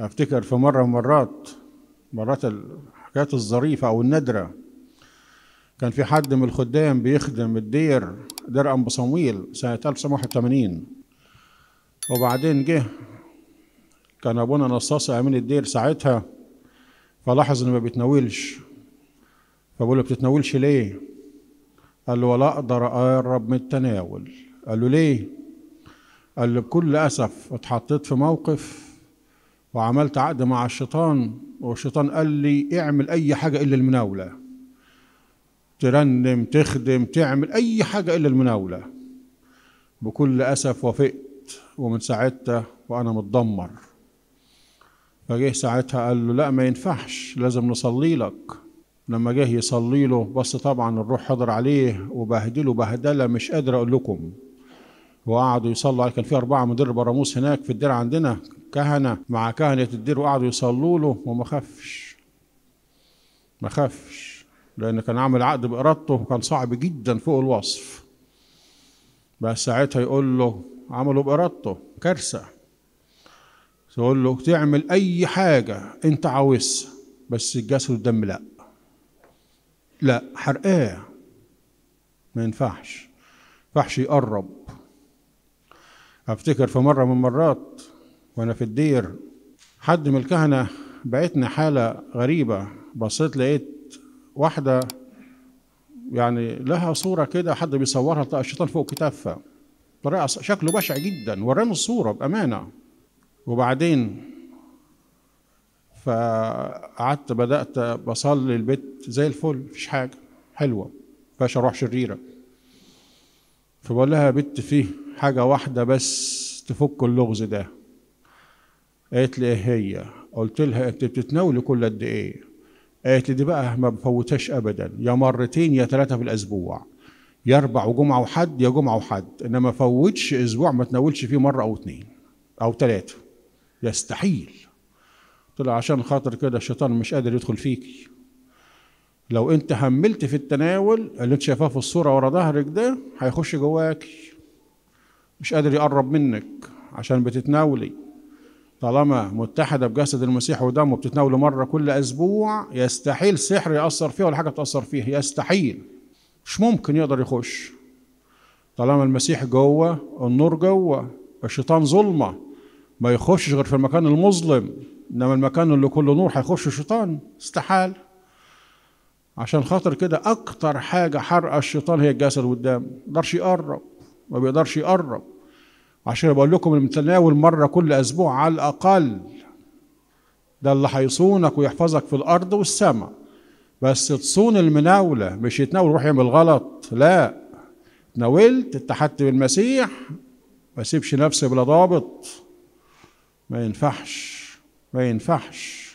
افتكر في مره من مرات مرات الحاجات الظريفه او النادره كان في حد من الخدام بيخدم الدير دير ام صمويل سنه 1981 وبعدين جه كان ابونا نصاص امين الدير ساعتها فلاحظ انه ما بيتناولش فبقول له بتتناولش ليه؟ قال له ولا اقدر اقرب من التناول قال له ليه؟ قال له بكل اسف اتحطيت في موقف وعملت عقد مع الشيطان والشيطان قال لي اعمل اي حاجه الا المناوله ترنم تخدم تعمل اي حاجه الا المناوله بكل اسف وافقت ومن ساعتها وانا متدمر فجه ساعتها قال له لا ما ينفعش لازم نصلي لك لما جه يصلي له بس طبعا الروح حضر عليه وبهدله بهدله مش قادر اقول لكم وقعدوا يصلوا عليه كان في اربعه مدير براموس هناك في الدير عندنا كهنة مع كهنة الدير وقعدوا يصلوا له وما خافش ما خافش لأن كان عامل عقد بإرادته وكان صعب جدا فوق الوصف بس ساعتها يقول له عمله بإرادته كارثة يقول له تعمل أي حاجة أنت عاوزها بس الجسد والدم لأ لا حرقاه ما ينفعش ما ينفعش يقرب افتكر في مره من المرات وانا في الدير حد من الكهنه بعتنا حاله غريبه بصيت لقيت واحده يعني لها صوره كده حد بيصورها لقى الشيطان فوق كتافها طريقه شكله بشع جدا وراني الصوره بامانه وبعدين فقعدت بدات بصلي البيت زي الفل مفيش حاجه حلوه مفيش اروح شريره فبقول لها يا بت فيه حاجه واحده بس تفك اللغز ده قالت لي ايه هي قلت لها انت بتتناولي كل قد ايه قالت لي دي بقى ما بفوتهاش ابدا يا مرتين يا ثلاثه في الاسبوع يا اربع وجمعه وحد يا جمعه وحد انما ما فوتش اسبوع ما تناولش فيه مره او اتنين او ثلاثه يستحيل قلت لها عشان خاطر كده الشيطان مش قادر يدخل فيكي لو انت هملت في التناول اللي انت شايفاه في الصوره ورا ظهرك ده هيخش جواك مش قادر يقرب منك عشان بتتناولي طالما متحدة بجسد المسيح ودمه بتتناوله مرة كل أسبوع يستحيل سحر يأثر فيها ولا حاجة تأثر فيها يستحيل مش ممكن يقدر يخش طالما المسيح جوه النور جوه الشيطان ظلمة ما يخشش غير في المكان المظلم إنما المكان اللي كله نور هيخش الشيطان استحال عشان خاطر كده أكتر حاجة حرقة الشيطان هي الجسد والدم ما يقدرش يقرب ما بيقدرش يقرب عشان بقول لكم المتناول مرة كل أسبوع على الأقل ده اللي هيصونك ويحفظك في الأرض والسماء بس تصون المناولة مش يتناول روح يعمل غلط لا تناولت اتحدت بالمسيح ما سيبش نفسي بلا ضابط ما ينفعش ما ينفعش